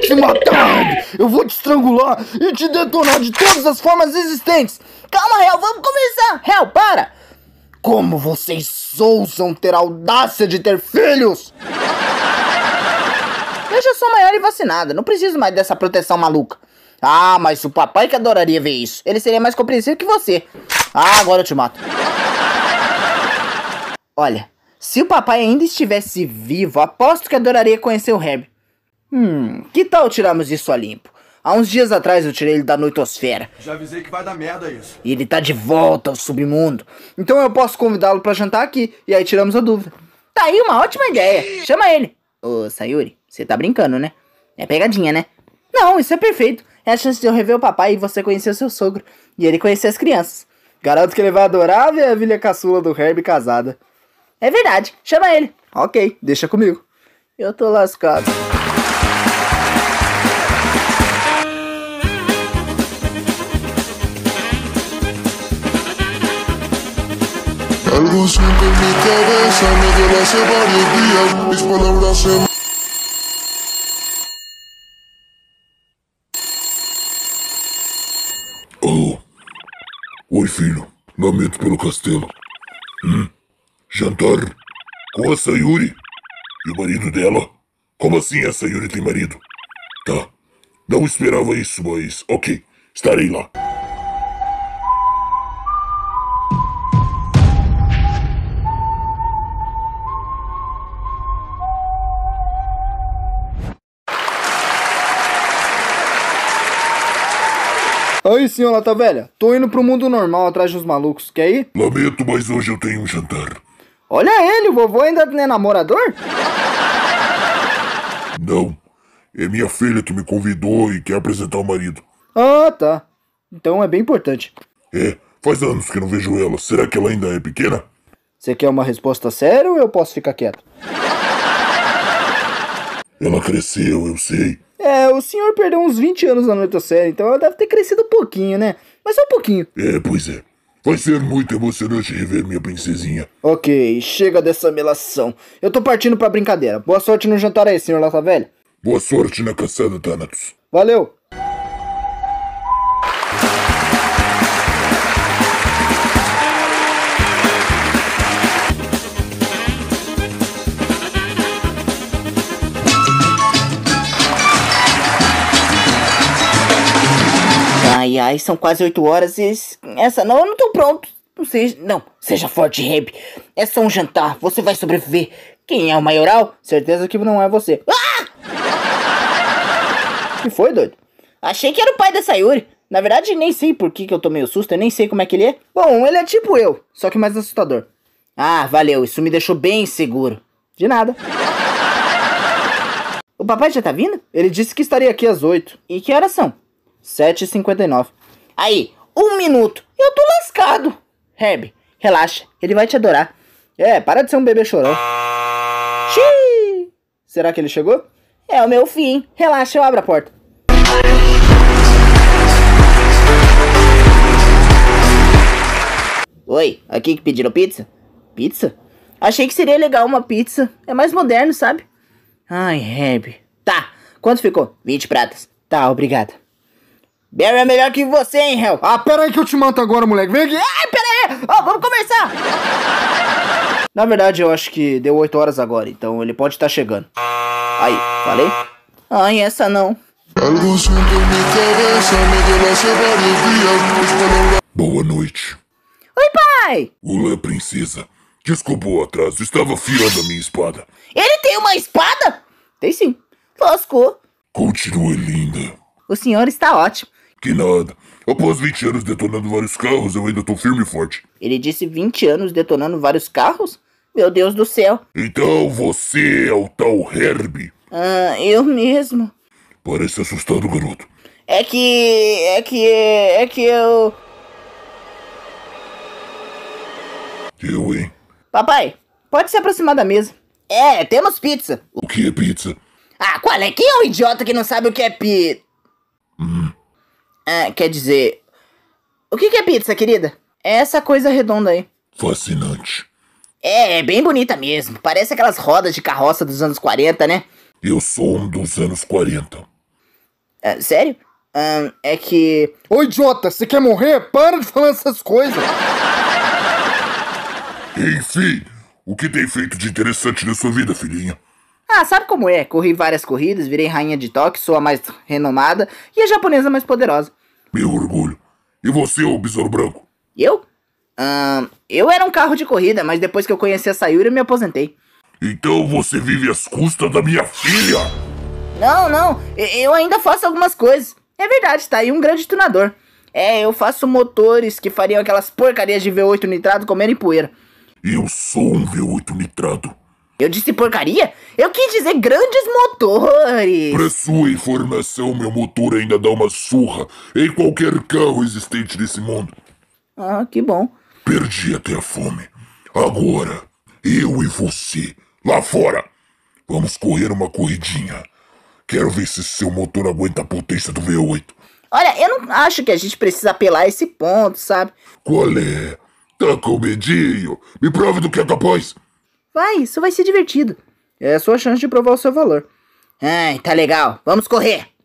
vou te matar! Eu vou te estrangular e te detonar de todas as formas existentes! Calma, Hel, vamos começar. Hel, para! Como vocês ousam ter audácia de ter filhos? Eu já sou maior e vacinada, não preciso mais dessa proteção maluca. Ah, mas o papai que adoraria ver isso. Ele seria mais compreensível que você. Ah, agora eu te mato. Olha, se o papai ainda estivesse vivo, aposto que adoraria conhecer o Herb. Hum, que tal tirarmos isso a limpo? Há uns dias atrás eu tirei ele da noitosfera. Já avisei que vai dar merda isso. E ele tá de volta ao submundo. Então eu posso convidá-lo para jantar aqui e aí tiramos a dúvida. Tá aí uma ótima ideia. Chama ele. Ô, Sayuri, você tá brincando, né? É pegadinha, né? Não, isso é perfeito. É a chance de eu rever o papai e você conhecer o seu sogro. E ele conhecer as crianças. Garanto que ele vai adorar ver a vilha caçula do Herbie casada. É verdade. Chama ele. Ok, deixa comigo. Eu tô lascado. Consciente en mi cabeza, me duele hace varios días, mis palabras se... Alô? Oi, filho. Lamento pelo castelo. Hum? Jantar? Com a Sayuri? E o marido dela? Como assim a Sayuri tem marido? Tá. Não esperava isso, mas ok. Estarei lá. Aí senhora ó, lata velha. Tô indo pro mundo normal atrás dos malucos, quer ir? Lamento, mas hoje eu tenho um jantar. Olha ele, o vovô ainda não é namorador? Não. É minha filha que me convidou e quer apresentar o marido. Ah, tá. Então é bem importante. É, faz anos que não vejo ela. Será que ela ainda é pequena? Você quer uma resposta séria ou eu posso ficar quieto? Ela cresceu, eu sei. É, o senhor perdeu uns 20 anos na noite série, então ela deve ter crescido um pouquinho, né? Mas só um pouquinho. É, pois é. Vai ser muito emocionante rever minha princesinha. Ok, chega dessa melação. Eu tô partindo pra brincadeira. Boa sorte no jantar aí, senhor Lata Velha. Boa sorte na caçada, Thanatos. Valeu! Ai, ai, são quase 8 horas e essa não, eu não tô pronto. Não seja, não, seja forte, Reb. É só um jantar, você vai sobreviver. Quem é o maioral? Certeza que não é você. Ah! que foi, doido? Achei que era o pai dessa Yuri. Na verdade, nem sei por que, que eu tomei o susto, eu nem sei como é que ele é. Bom, ele é tipo eu, só que mais assustador. Ah, valeu, isso me deixou bem seguro. De nada. o papai já tá vindo? Ele disse que estaria aqui às oito. E que horas são? 7h59. Aí, um minuto. Eu tô lascado. Herb, relaxa. Ele vai te adorar. É, para de ser um bebê chorão. Xiii. Será que ele chegou? É o meu fim. Relaxa, eu abro a porta. Oi, aqui que pediram pizza? Pizza? Achei que seria legal uma pizza. É mais moderno, sabe? Ai, Herb. Tá, quanto ficou? 20 pratas. Tá, obrigada. Barry é melhor que você, hein, Hel? Ah, pera aí que eu te mato agora, moleque. Vem aqui. Ai, pera aí. Ó, oh, vamos conversar. Na verdade, eu acho que deu 8 horas agora, então ele pode estar tá chegando. Aí, falei? Ai, essa não. Boa noite. Oi, pai! Olá, princesa. Desculpa o atraso, estava afiando a minha espada. Ele tem uma espada? Tem sim. Lascou. Continua linda. O senhor está ótimo. Que nada. Após 20 anos detonando vários carros, eu ainda tô firme e forte. Ele disse 20 anos detonando vários carros? Meu Deus do céu. Então você é o tal Herbie? Ah, eu mesmo. Parece assustado, garoto. É que. É que. É que eu. Eu, hein? Papai, pode se aproximar da mesa. É, temos pizza. O que é pizza? Ah, qual é? Quem é o idiota que não sabe o que é pizza? Ah, quer dizer. O que, que é pizza, querida? É essa coisa redonda aí. Fascinante. É, é bem bonita mesmo. Parece aquelas rodas de carroça dos anos 40, né? Eu sou um dos anos 40. É, sério? é que. Ô idiota, você quer morrer? Para de falar essas coisas! Enfim, o que tem feito de interessante na sua vida, filhinha? Ah, sabe como é? Corri várias corridas, virei rainha de toque, sou a mais renomada e a japonesa mais poderosa. Meu orgulho. E você, ô besouro branco? Eu? Hum, eu era um carro de corrida, mas depois que eu conheci a Sayuri, eu me aposentei. Então você vive às custas da minha filha? Não, não. Eu ainda faço algumas coisas. É verdade, tá aí um grande tunador. É, eu faço motores que fariam aquelas porcarias de V8 nitrado comendo em poeira. Eu sou um V8 nitrado. Eu disse porcaria? Eu quis dizer grandes motores. Pra sua informação, meu motor ainda dá uma surra em qualquer carro existente nesse mundo. Ah, que bom. Perdi até a fome. Agora, eu e você, lá fora, vamos correr uma corridinha. Quero ver se seu motor aguenta a potência do V8. Olha, eu não acho que a gente precisa apelar esse ponto, sabe? Qual é? Tá com medinho? Me prove do que é capaz. Vai, isso vai ser divertido. É a sua chance de provar o seu valor. Ai, tá legal. Vamos correr!